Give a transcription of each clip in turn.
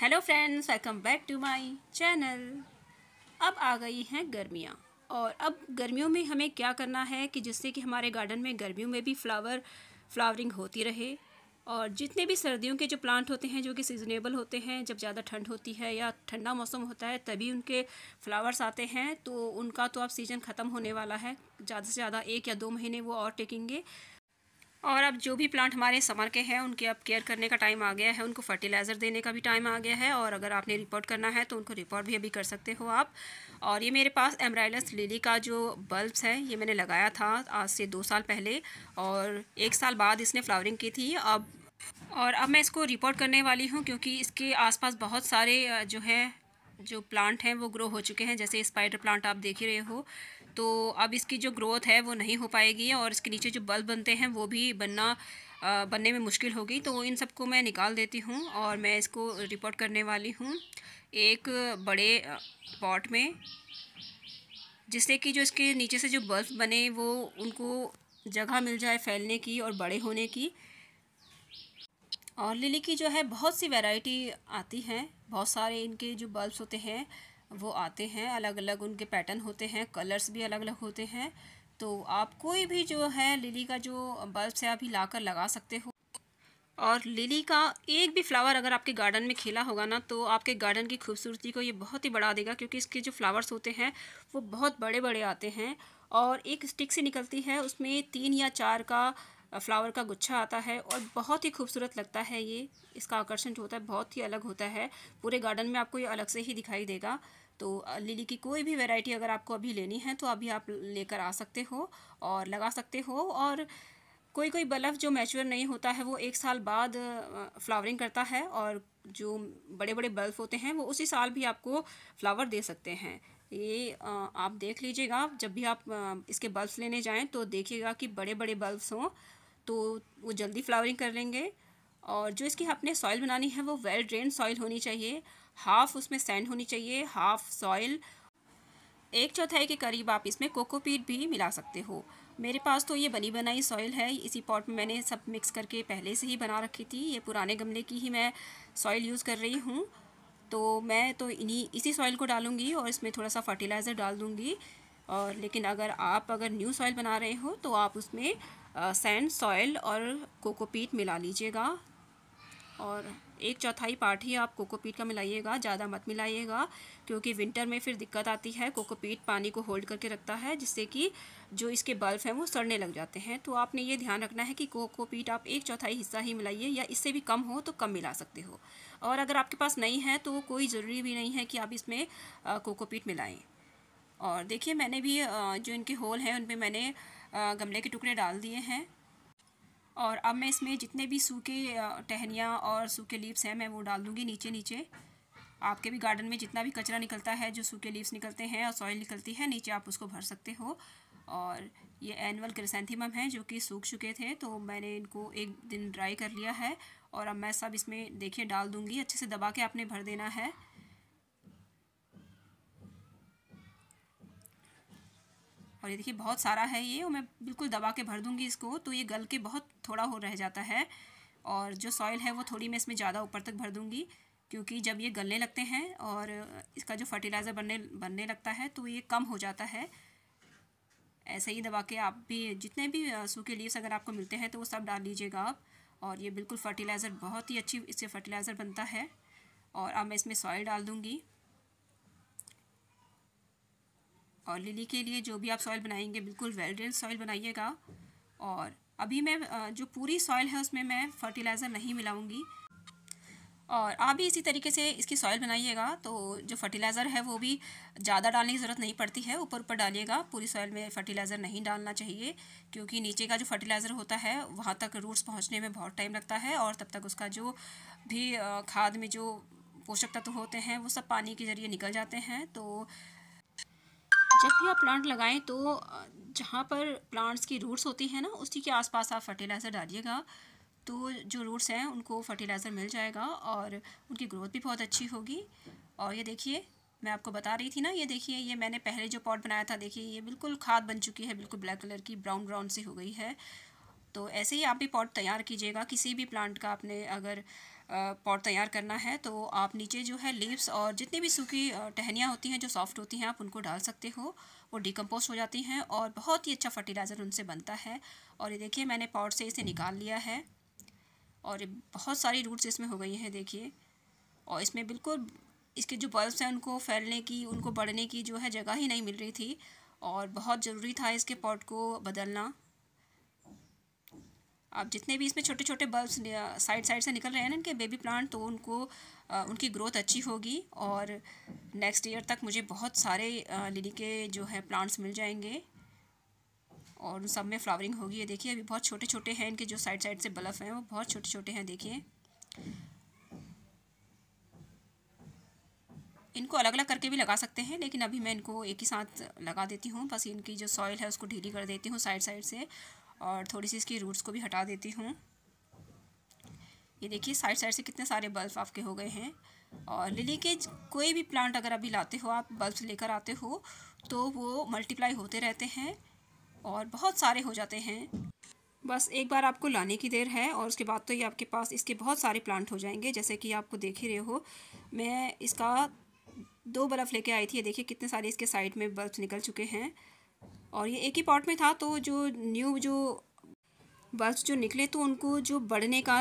hello friends welcome back to my channel अब आ गई हैं गर्मियाँ और अब गर्मियों में हमें क्या करना है कि जिससे कि हमारे गार्डन में गर्मियों में भी फ्लावर फ्लावरिंग होती रहे और जितने भी सर्दियों के जो प्लांट होते हैं जो कि सीजनेबल होते हैं जब ज़्यादा ठंड होती है या ठंडा मौसम होता है तभी उनके फ्लावर्स आते हैं तो उनका तो अब सीज़न ख़त्म होने वाला है ज़्यादा से ज़्यादा एक या दो महीने वो और टेकेंगे और अब जो भी प्लांट हमारे समर के हैं उनके अब केयर करने का टाइम आ गया है उनको फर्टिलाइज़र देने का भी टाइम आ गया है और अगर आपने रिपोर्ट करना है तो उनको रिपोर्ट भी अभी कर सकते हो आप और ये मेरे पास एमराइलस लिली का जो बल्ब्स है ये मैंने लगाया था आज से दो साल पहले और एक साल बाद इसने फ्लावरिंग की थी अब और अब मैं इसको रिपोर्ट करने वाली हूँ क्योंकि इसके आसपास बहुत सारे जो है जो प्लांट हैं वो ग्रो हो चुके हैं जैसे स्पाइडर प्लांट आप देख ही रहे हो तो अब इसकी जो ग्रोथ है वो नहीं हो पाएगी और इसके नीचे जो बल्ब बनते हैं वो भी बनना बनने में मुश्किल होगी तो इन सबको मैं निकाल देती हूँ और मैं इसको रिपोर्ट करने वाली हूँ एक बड़े पॉट में जिससे कि जो इसके नीचे से जो बल्ब बने वो उनको जगह मिल जाए फैलने की और बड़े होने की और लिली की जो है बहुत सी वैरायटी आती हैं बहुत सारे इनके जो बल्ब्स होते हैं वो आते हैं अलग अलग उनके पैटर्न होते हैं कलर्स भी अलग अलग होते हैं तो आप कोई भी जो है लिली का जो बल्ब है आप ही ला लगा सकते हो और लिली का एक भी फ्लावर अगर आपके गार्डन में खिला होगा ना तो आपके गार्डन की खूबसूरती को ये बहुत ही बढ़ा देगा क्योंकि इसके जो फ्लावर्स होते हैं वो बहुत बड़े बड़े आते हैं और एक स्टिक से निकलती है उसमें तीन या चार का फ्लावर का गुच्छा आता है और बहुत ही खूबसूरत लगता है ये इसका आकर्षण जो होता है बहुत ही अलग होता है पूरे गार्डन में आपको ये अलग से ही दिखाई देगा तो लिली की कोई भी वैरायटी अगर आपको अभी लेनी है तो अभी आप लेकर आ सकते हो और लगा सकते हो और कोई कोई बल्ब जो मैच्योर नहीं होता है वो एक साल बाद फ्लावरिंग करता है और जो बड़े बड़े बल्ब होते हैं वो उसी साल भी आपको फ्लावर दे सकते हैं ये आप देख लीजिएगा जब भी आप इसके बल्ब लेने जाएं तो देखिएगा कि बड़े बड़े बल्ब हों तो वो जल्दी फ्लावरिंग कर लेंगे और जो इसकी आपने सॉइल बनानी है वो वेल ड्रेन सॉइल होनी चाहिए हाफ़ उसमें सैंड होनी चाहिए हाफ़ सॉइल एक चौथाई के करीब आप इसमें कोकोपीट भी मिला सकते हो मेरे पास तो ये बनी बनाई सॉइल है इसी पॉट में मैंने सब मिक्स करके पहले से ही बना रखी थी ये पुराने गमले की ही मैं सॉइल यूज़ कर रही हूँ तो मैं तो इन्हीं इसी सॉइल को डालूँगी और इसमें थोड़ा सा फर्टिलाइज़र डाल दूँगी और लेकिन अगर आप अगर न्यू सॉइल बना रहे हो तो आप उसमें सैंड सॉयल और कोकोपीट मिला लीजिएगा और एक चौथाई पार्ट ही आप कोकोपीट का मिलाइएगा ज़्यादा मत मिलाइएगा क्योंकि विंटर में फिर दिक्कत आती है कोकोपीट पानी को होल्ड करके रखता है जिससे कि जो इसके बल्ब हैं वो सड़ने लग जाते हैं तो आपने ये ध्यान रखना है कि कोकोपीट आप एक चौथाई हिस्सा ही मिलाइए या इससे भी कम हो तो कम मिला सकते हो और अगर आपके पास नहीं है तो कोई ज़रूरी भी नहीं है कि आप इसमें कोकोपीट मिलाएँ और देखिए मैंने भी जो इनके होल हैं उन पर मैंने गमले के टुकड़े डाल दिए हैं और अब मैं इसमें जितने भी सूखे टहनियाँ और सूखे लीव्स हैं मैं वो डाल दूँगी नीचे नीचे आपके भी गार्डन में जितना भी कचरा निकलता है जो सूखे लीव्स निकलते हैं और सॉइल निकलती है नीचे आप उसको भर सकते हो और ये एनअल क्रिसेंथीम है जो कि सूख चुके थे तो मैंने इनको एक दिन ड्राई कर लिया है और अब मैं सब इसमें देखिए डाल दूँगी अच्छे से दबा के आपने भर देना है और ये देखिए बहुत सारा है ये और मैं बिल्कुल दबा के भर दूँगी इसको तो ये गल के बहुत थोड़ा हो रह जाता है और जो सॉइल है वो थोड़ी मैं इसमें ज़्यादा ऊपर तक भर दूँगी क्योंकि जब ये गलने लगते हैं और इसका जो फर्टिलाइज़र बनने बनने लगता है तो ये कम हो जाता है ऐसे ही दबा के आप भी जितने भी सूखे लीव्स अगर आपको मिलते हैं तो वो सब डाल लीजिएगा आप और ये बिल्कुल फर्टिलाइज़र बहुत ही अच्छी इससे फर्टिलाइज़र बनता है और अब मैं इसमें सॉइल डाल दूँगी और लिली के लिए जो भी आप सॉइल बनाएंगे बिल्कुल वेल ड्रेन सॉइल बनाइएगा और अभी मैं जो पूरी सॉइल है उसमें मैं फर्टिलाइज़र नहीं मिलाऊंगी और आप भी इसी तरीके से इसकी सॉइल बनाइएगा तो जो फर्टिलाइज़र है वो भी ज़्यादा डालने की ज़रूरत नहीं पड़ती है ऊपर ऊपर डालिएगा पूरी सॉइल में फर्टिलाइज़र नहीं डालना चाहिए क्योंकि नीचे का जो फर्टिलाइज़र होता है वहाँ तक रूट्स पहुँचने में बहुत टाइम लगता है और तब तक उसका जो भी खाद में जो पोषक तत्व होते हैं वो सब पानी के ज़रिए निकल जाते हैं तो जब भी आप प्लांट लगाएं तो जहाँ पर प्लांट्स की रूट्स होती हैं ना उसी के आसपास आप फर्टिलाइज़र डालिएगा तो जो रूट्स हैं उनको फर्टिलाइज़र मिल जाएगा और उनकी ग्रोथ भी बहुत अच्छी होगी और ये देखिए मैं आपको बता रही थी ना ये देखिए ये मैंने पहले जो पॉट बनाया था देखिए ये बिल्कुल खाद बन चुकी है बिल्कुल ब्लैक कलर की ब्राउन ब्राउन सी हो गई है तो ऐसे ही आप भी पॉट तैयार कीजिएगा किसी भी प्लांट का आपने अगर पॉट तैयार करना है तो आप नीचे जो है लीव्स और जितनी भी सूखी टहनियाँ होती हैं जो सॉफ्ट होती हैं आप उनको डाल सकते हो वो डिकम्पोस्ट हो जाती हैं और बहुत ही अच्छा फर्टिलाइज़र उनसे बनता है और ये देखिए मैंने पॉट से इसे निकाल लिया है और बहुत सारी रूट्स इसमें हो गई हैं देखिए और इसमें बिल्कुल इसके जो बल्ब्स हैं उनको फैलने की उनको बढ़ने की जो है जगह ही नहीं मिल रही थी और बहुत ज़रूरी था इसके पॉट को बदलना आप जितने भी इसमें छोटे छोटे बल्ब साइड साइड से निकल रहे हैं ना इनके बेबी प्लांट तो उनको आ, उनकी ग्रोथ अच्छी होगी और नेक्स्ट ईयर तक मुझे बहुत सारे लिली के जो है प्लांट्स मिल जाएंगे और उन सब में फ्लावरिंग होगी ये देखिए अभी बहुत छोटे छोटे हैं इनके जो साइड साइड से बल्ब हैं वो बहुत छोटे छोटे हैं देखिए इनको अलग अलग करके भी लगा सकते हैं लेकिन अभी मैं इनको एक ही साथ लगा देती हूँ बस इनकी जो सॉइल है उसको ढीली कर देती हूँ साइड साइड से और थोड़ी सी इसकी रूट्स को भी हटा देती हूँ ये देखिए साइड साइड से कितने सारे बल्ब आपके हो गए हैं और लिली के कोई भी प्लांट अगर अभी लाते हो आप बल्ब लेकर आते हो तो वो मल्टीप्लाई होते रहते हैं और बहुत सारे हो जाते हैं बस एक बार आपको लाने की देर है और उसके बाद तो ये आपके पास इसके बहुत सारे प्लांट हो जाएंगे जैसे कि आपको देख ही रहे हो मैं इसका दो बल्ब लेके आई थी ये देखिए कितने सारे इसके साइड में बल्ब निकल चुके हैं और ये एक ही पॉट में था तो जो न्यू जो बल्ब जो निकले तो उनको जो बढ़ने का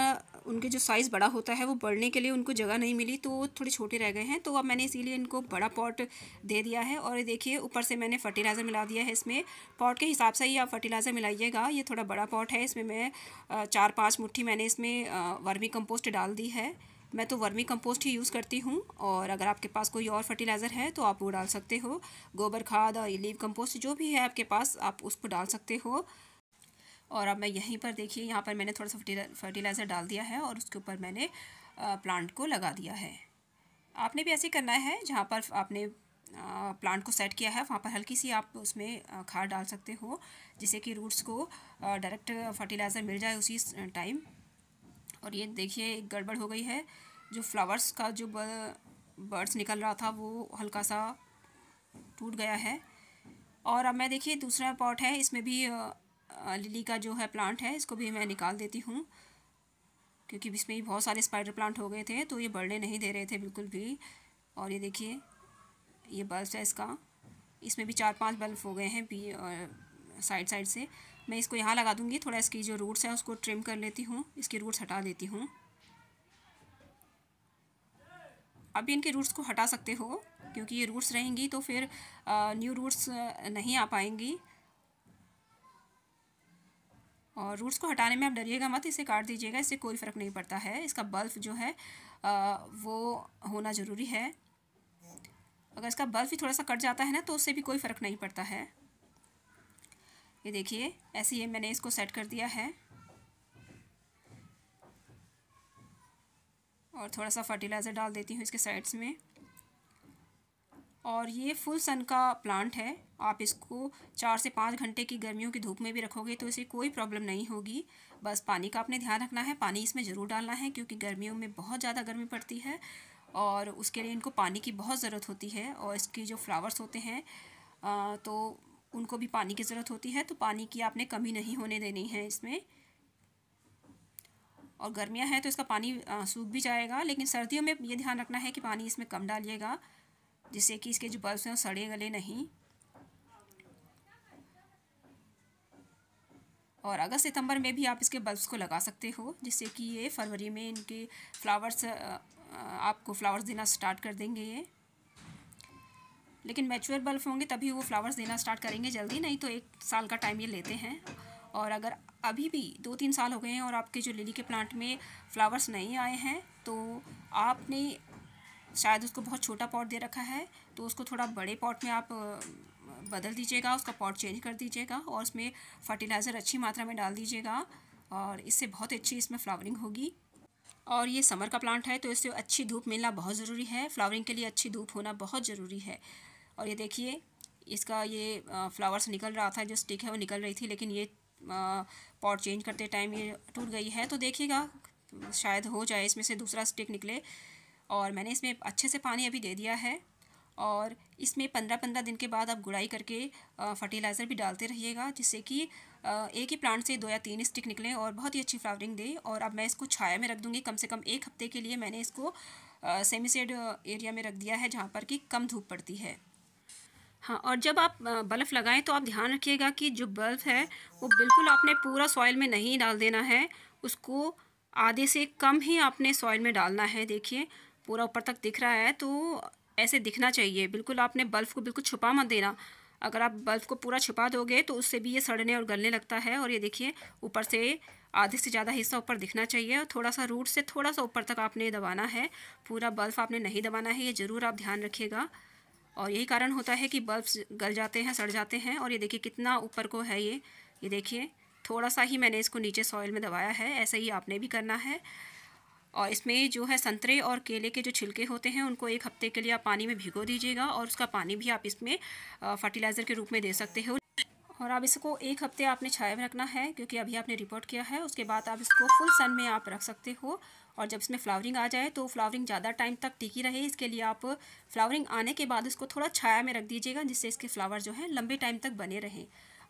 उनके जो साइज़ बड़ा होता है वो बढ़ने के लिए उनको जगह नहीं मिली तो वो थोड़े छोटे रह गए हैं तो अब मैंने इसीलिए इनको बड़ा पॉट दे दिया है और देखिए ऊपर से मैंने फर्टिलाइज़र मिला दिया है इसमें पॉट के हिसाब से ही आप फर्टिलाइज़र मिलाइएगा ये थोड़ा बड़ा पॉट है इसमें मैं चार पाँच मुट्ठी मैंने इसमें वर्मी कम्पोस्ट डाल दी है मैं तो वर्मी कंपोस्ट ही यूज़ करती हूँ और अगर आपके पास कोई और फर्टिलाइज़र है तो आप वो डाल सकते हो गोबर खाद और लीव कंपोस्ट जो भी है आपके पास आप उसको डाल सकते हो और अब मैं यहीं पर देखिए यहाँ पर मैंने थोड़ा सा फर्टिलाइज़र डाल दिया है और उसके ऊपर मैंने प्लांट को लगा दिया है आपने भी ऐसे करना है जहाँ पर आपने प्लांट को सेट किया है वहाँ पर हल्की सी आप उसमें खाद डाल सकते हो जिससे कि रूट्स को डायरेक्ट फर्टिलाइज़र मिल जाए उसी टाइम और ये देखिए गड़बड़ हो गई है जो फ्लावर्स का जो बर्ड्स निकल रहा था वो हल्का सा टूट गया है और अब मैं देखिए दूसरा पॉट है इसमें भी लिली का जो है प्लांट है इसको भी मैं निकाल देती हूँ क्योंकि इसमें भी बहुत सारे स्पाइडर प्लांट हो गए थे तो ये बढ़ने नहीं दे रहे थे बिल्कुल भी और ये देखिए ये बल्ब है इसका इसमें भी चार पांच बल्ब हो गए हैं पी साइड साइड से मैं इसको यहाँ लगा दूँगी थोड़ा इसकी जो रूट्स हैं उसको ट्रिम कर लेती हूँ इसकी रूट्स हटा देती हूँ आप भी इनके रूट्स को हटा सकते हो क्योंकि ये रूट्स रहेंगी तो फिर न्यू रूट्स नहीं आ पाएंगी और रूट्स को हटाने में आप डरिएगा मत इसे काट दीजिएगा इससे कोई फ़र्क नहीं पड़ता है इसका बल्फ जो है वो होना ज़रूरी है अगर इसका बल्फ भी थोड़ा सा कट जाता है ना तो उससे भी कोई फ़र्क नहीं पड़ता है ये देखिए ऐसे ही मैंने इसको सेट कर दिया है और थोड़ा सा फर्टिलाइज़र डाल देती हूँ इसके साइड्स में और ये फुल सन का प्लांट है आप इसको चार से पाँच घंटे की गर्मियों की धूप में भी रखोगे तो इसे कोई प्रॉब्लम नहीं होगी बस पानी का आपने ध्यान रखना है पानी इसमें ज़रूर डालना है क्योंकि गर्मियों में बहुत ज़्यादा गर्मी पड़ती है और उसके लिए इनको पानी की बहुत ज़रूरत होती है और इसकी जो फ्लावर्स होते हैं तो उनको भी पानी की ज़रूरत होती है तो पानी की आपने कमी नहीं होने देनी है इसमें और गर्मियाँ हैं तो इसका पानी सूख भी जाएगा लेकिन सर्दियों में ये ध्यान रखना है कि पानी इसमें कम डालिएगा जिससे कि इसके जो बल्ब हैं वो सड़े गले नहीं और अगस्त सितंबर में भी आप इसके बल्ब्स को लगा सकते हो जिससे कि ये फरवरी में इनके फ्लावर्स आपको फ्लावर्स देना स्टार्ट कर देंगे ये लेकिन मैच्योर बल्ब होंगे तभी वो फ्लावर्स देना स्टार्ट करेंगे जल्दी नहीं तो एक साल का टाइम ये लेते हैं और अगर अभी भी दो तीन साल हो गए हैं और आपके जो लिली के प्लांट में फ्लावर्स नहीं आए हैं तो आपने शायद उसको बहुत छोटा पॉट दे रखा है तो उसको थोड़ा बड़े पॉट में आप बदल दीजिएगा उसका पॉट चेंज कर दीजिएगा और उसमें फर्टिलाइज़र अच्छी मात्रा में डाल दीजिएगा और इससे बहुत अच्छी इसमें फ्लावरिंग होगी और ये समर का प्लांट है तो इससे अच्छी धूप मिलना बहुत ज़रूरी है फ्लावरिंग के लिए अच्छी धूप होना बहुत ज़रूरी है और ये देखिए इसका ये फ्लावर्स निकल रहा था जो स्टिक है वो निकल रही थी लेकिन ये पॉट चेंज करते टाइम ये टूट गई है तो देखिएगा शायद हो जाए इसमें से दूसरा स्टिक निकले और मैंने इसमें अच्छे से पानी अभी दे दिया है और इसमें पंद्रह पंद्रह दिन के बाद आप गुड़ाई करके फर्टिलाइज़र भी डालते रहिएगा जिससे कि एक ही प्लांट से दो या तीन स्टिक निकलें और बहुत ही अच्छी फ्लावरिंग दे और अब मैं इसको छाया में रख दूँगी कम से कम एक हफ्ते के लिए मैंने इसको सेमी सेड एरिया में रख दिया है जहाँ पर कि कम धूप पड़ती है हाँ और जब आप बल्ब लगाएं तो आप ध्यान रखिएगा कि जो बल्ब है वो बिल्कुल आपने पूरा सॉइल में नहीं डाल देना है उसको आधे से कम ही आपने सॉइल में डालना है देखिए पूरा ऊपर तक दिख रहा है तो ऐसे दिखना चाहिए बिल्कुल आपने बल्ब को बिल्कुल छुपा मत देना अगर आप बल्ब को पूरा छुपा दोगे तो उससे भी ये सड़ने और गलने लगता है और ये देखिए ऊपर से आधे से ज़्यादा हिस्सा ऊपर दिखना चाहिए और थोड़ा सा रूट से थोड़ा सा ऊपर तक आपने दबाना है पूरा बल्ब आपने नहीं दबाना है ये ज़रूर आप ध्यान रखिएगा और यही कारण होता है कि बल्ब गल जाते हैं सड़ जाते हैं और ये देखिए कितना ऊपर को है ये ये देखिए थोड़ा सा ही मैंने इसको नीचे सॉइल में दबाया है ऐसे ही आपने भी करना है और इसमें जो है संतरे और केले के जो छिलके होते हैं उनको एक हफ्ते के लिए आप पानी में भिगो दीजिएगा और उसका पानी भी आप इसमें फर्टिलाइज़र के रूप में दे सकते हो और आप इसको एक हफ्ते आपने छाया में रखना है क्योंकि अभी आपने रिपोर्ट किया है उसके बाद आप इसको फुल सन में आप रख सकते हो और जब इसमें फ्लावरिंग आ जाए तो फ्लावरिंग ज़्यादा टाइम तक टिकी रहे इसके लिए आप फ्लावरिंग आने के बाद इसको थोड़ा छाया में रख दीजिएगा जिससे इसके फ्लावर जो है लंबे टाइम तक बने रहें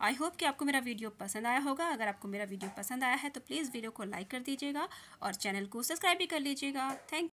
आई होप कि आपको मेरा वीडियो पसंद आया होगा अगर आपको मेरा वीडियो पसंद आया है तो प्लीज़ वीडियो को लाइक कर दीजिएगा और चैनल को सब्सक्राइब भी कर लीजिएगा थैंक